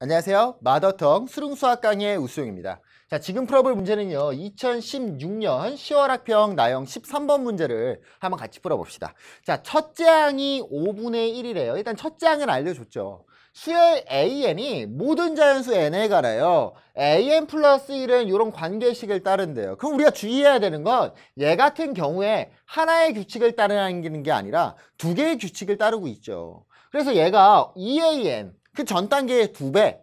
안녕하세요. 마더텅 수능수학 강의 의 우수용입니다. 자, 지금 풀어볼 문제는요. 2016년 10월 학평 나영 13번 문제를 한번 같이 풀어봅시다. 자, 첫째 항이 5분의 1이래요. 일단 첫째 항은 알려줬죠. 수열 an이 모든 자연수 n에 가라요. an 플러스 1은 이런 관계식을 따른대요. 그럼 우리가 주의해야 되는 건 얘 같은 경우에 하나의 규칙을 따르는 게 아니라 두 개의 규칙을 따르고 있죠. 그래서 얘가 EAN, 그전 단계의 두 배,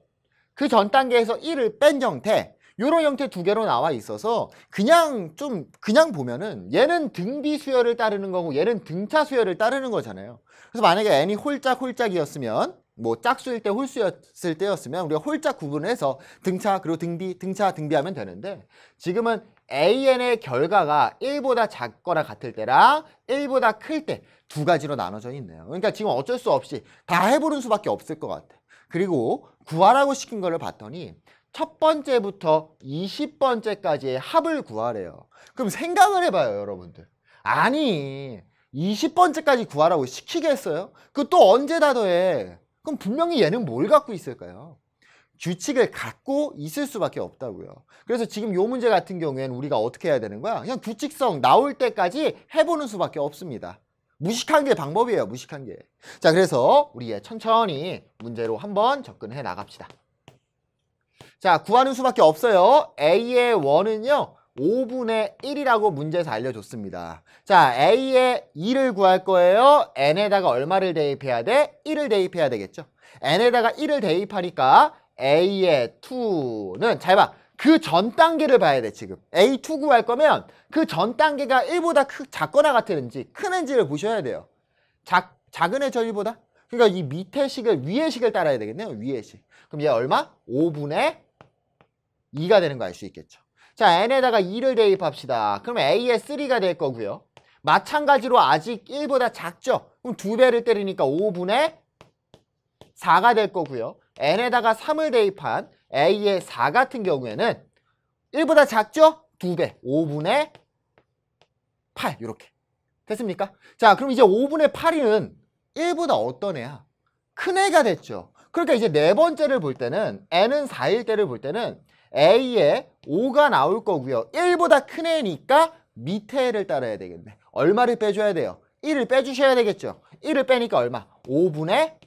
그 전 단계에서 1을 뺀 형태 이런 형태 두 개로 나와 있어서 그냥 좀 그냥 보면은 얘는 등비 수열을 따르는 거고 얘는 등차 수열을 따르는 거잖아요. 그래서 만약에 n이 홀짝 홀짝이었으면 뭐 짝수일 때 홀수였을 때였으면 우리가 홀짝 구분 해서 등차 그리고 등비 등차 등비하면 되는데 지금은 AN의 결과가 1보다 작거나 같을 때랑 1보다 클 때 두 가지로 나눠져 있네요. 그러니까 지금 어쩔 수 없이 다 해보는 수밖에 없을 것 같아. 그리고 구하라고 시킨 거를 봤더니 첫 번째부터 2 0 번째까지의 합을 구하래요. 그럼 생각을 해봐요, 여러분들. 아니, 2 0 번째까지 구하라고 시키겠어요? 그 또 언제 다 더해? 그럼 분명히 얘는 뭘 갖고 있을까요? 규칙을 갖고 있을 수밖에 없다고요. 그래서 지금 요 문제 같은 경우에는 우리가 어떻게 해야 되는 거야? 그냥 규칙성 나올 때까지 해보는 수밖에 없습니다. 무식한 게 방법이에요. 무식한 게. 자, 그래서 우리 천천히 문제로 한번 접근해 나갑시다. 자, 구하는 수밖에 없어요. A의 원은요. 5분의 1이라고 문제에서 알려줬습니다. 자, A의 2를 구할 거예요. N에다가 얼마를 대입해야 돼? 1을 대입해야 되겠죠. N에다가 1을 대입하니까 A의 2는 잘 봐. 그전 단계를 봐야 돼 지금 A2 구할 거면 그 전 단계가 1보다 크, 작거나 같은지 큰는지를 보셔야 돼요 작, 작은 애저희보다 그러니까 이 밑에 식을 위의 식을 따라야 되겠네요 위의식 그럼 얘 얼마? 5분의 2가 되는 거 알 수 있겠죠 자 n에다가 2를 대입합시다 그럼 a의 3가 될 거고요 마찬가지로 아직 1보다 작죠 그럼 두배를 때리니까 5분의 4가 될 거고요 n에다가 3을 대입한 A의 4 같은 경우에는 1보다 작죠? 2배, 5분의 8 이렇게 됐습니까? 자 그럼 이제 5분의 8은 1보다 어떤 애야? 큰 애가 됐죠. 그러니까 이제 네 번째를 볼 때는 n은 4일 때를 볼 때는 a 의 5가 나올 거고요. 1보다 큰 애니까 밑에 애를 따라야 되겠네. 얼마를 빼줘야 돼요? 1을 빼주셔야 되겠죠. 1을 빼니까 얼마? 5분의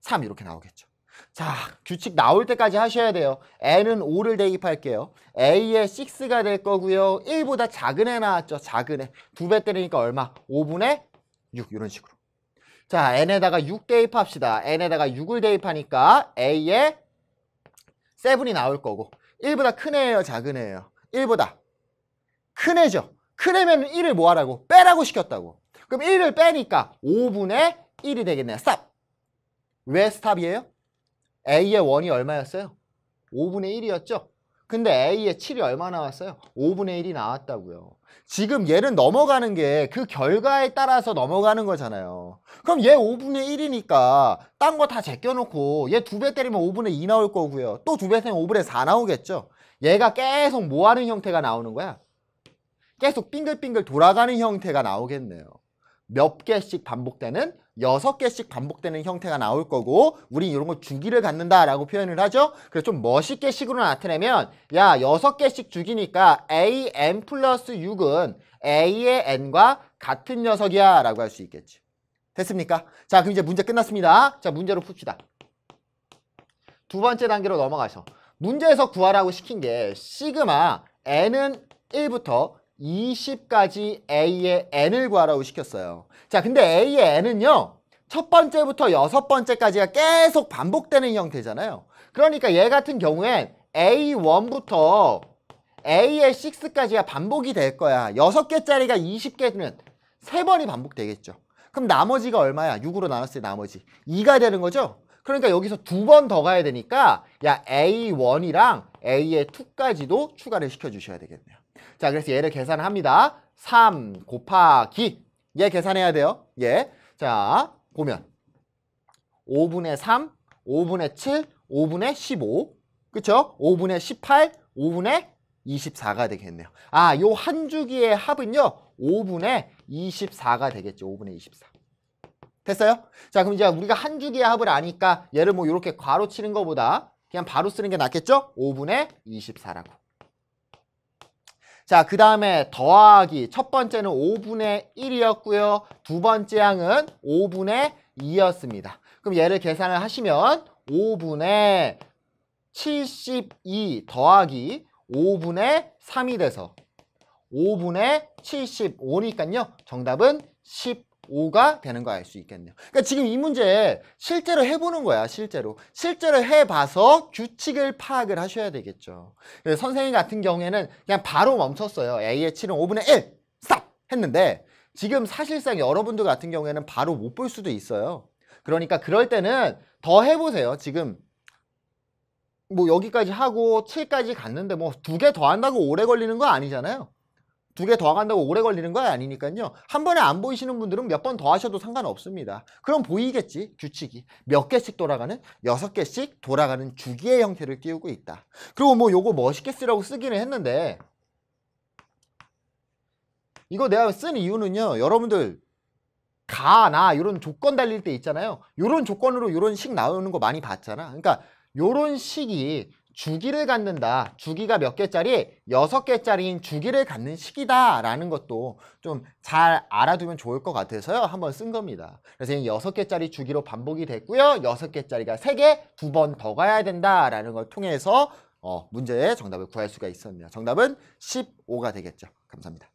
3 이렇게 나오겠죠. 자, 규칙 나올 때까지 하셔야 돼요. n은 5를 대입할게요. a의 6가 될 거고요. 1보다 작은 애 나왔죠. 작은 애. 두배 때리니까 얼마? 5분의 6 이런 식으로. 자, n에다가 6 대입합시다. n에다가 6을 대입하니까 a의 7이 나올 거고 1보다 큰 애예요, 작은 애예요? 1보다 큰 애죠. 큰 애면 1을 뭐 하라고? 빼라고 시켰다고. 그럼 1을 빼니까 5분의 1이 되겠네요. 스왜 스탑이에요? A의 원이 얼마였어요? 5분의 1이었죠? 근데 A의 7이 얼마 나왔어요? 5분의 1이 나왔다고요. 지금 얘는 넘어가는 게 그 결과에 따라서 넘어가는 거잖아요. 그럼 얘 5분의 1이니까 딴 거 다 제껴놓고 얘 두 배 때리면 5분의 2 나올 거고요. 또 두배 때리면 5분의 4 나오겠죠? 얘가 계속 뭐하는 형태가 나오는 거야? 계속 빙글빙글 돌아가는 형태가 나오겠네요. 몇 개씩 반복되는 6 개씩 반복되는 형태가 나올 거고 우린 이런 걸 주기를 갖는다라고 표현을 하죠. 그래서 좀 멋있게 식으로 나타내면 야6 개씩 주기니까 a n 플러스 6은 a의 n과 같은 녀석이야 라고 할 수 있겠지. 됐습니까? 자 그럼 이제 문제 끝났습니다. 자 문제로 풉시다. 두 번째 단계로 넘어가서 문제에서 구하라고 시킨 게 시그마 n은 1부터 20까지 A의 N을 구하라고 시켰어요. 자, 근데 A의 N은요. 첫 번째부터 여섯 번째까지가 계속 반복되는 형태잖아요. 그러니까 얘 같은 경우엔 A1부터 A의 6까지가 반복이 될 거야. 6개짜리가 20개는 3번이 반복되겠죠. 그럼 나머지가 얼마야? 6으로 나눴을 때 나머지. 2가 되는 거죠? 그러니까 여기서 두 번 더 가야 되니까 야 A1이랑 A의 2까지도 추가를 시켜주셔야 되겠네요. 자, 그래서 얘를 계산합니다. 3 곱하기 얘 계산해야 돼요. 얘. 자, 보면 5분의 3, 5분의 7, 5분의 15. 그쵸? 5분의 18, 5분의 24가 되겠네요. 아, 요 한 주기의 합은요. 5분의 24가 되겠죠. 5분의 24. 됐어요? 자, 그럼 이제 우리가 한 주기의 합을 아니까 얘를 뭐 이렇게 괄호 치는 것보다 그냥 바로 쓰는 게 낫겠죠? 5분의 24라고. 자, 그 다음에 더하기. 첫 번째는 5분의 1이었고요. 두 번째 항은 5분의 2였습니다. 그럼 얘를 계산을 하시면 5분의 72 더하기 5분의 3이 돼서 5분의 75니까요. 정답은 10. 5가 되는 거 알 수 있겠네요. 그러니까 지금 이 문제 실제로 해보는 거야, 실제로. 실제로 해봐서 규칙을 파악을 하셔야 되겠죠. 선생님 같은 경우에는 그냥 바로 멈췄어요. A의 7은 5분의 1, 스탑! 했는데 지금 사실상 여러분들 같은 경우에는 바로 못 볼 수도 있어요. 그러니까 그럴 때는 더 해보세요. 지금 뭐 여기까지 하고 7까지 갔는데 뭐 두 개 더 한다고 오래 걸리는 거 아니잖아요. 두개더 간다고 오래 걸리는 건 아니니까요. 한 번에 안 보이시는 분들은 몇 번 더 하셔도 상관없습니다. 그럼 보이겠지, 규칙이. 몇 개씩 돌아가는, 여섯 개씩 돌아가는 주기의 형태를 띄우고 있다. 그리고 뭐 요거 멋있게 쓰라고 쓰기는 했는데, 이거 내가 쓴 이유는요, 여러분들, 가, 나, 이런 조건 달릴 때 있잖아요. 이런 조건으로 이런 식 나오는 거 많이 봤잖아. 그러니까 이런 식이 주기를 갖는다. 주기가 몇 개짜리? 여섯 개짜리인 주기를 갖는 시기다라는 것도 좀 잘 알아두면 좋을 것 같아서요. 한번 쓴 겁니다. 그래서 이 여섯 개짜리 주기로 반복이 됐고요. 여섯 개짜리가 세 개, 두 번 더 가야 된다라는 걸 통해서 어, 문제의 정답을 구할 수가 있습니다. 정답은 15가 되겠죠. 감사합니다.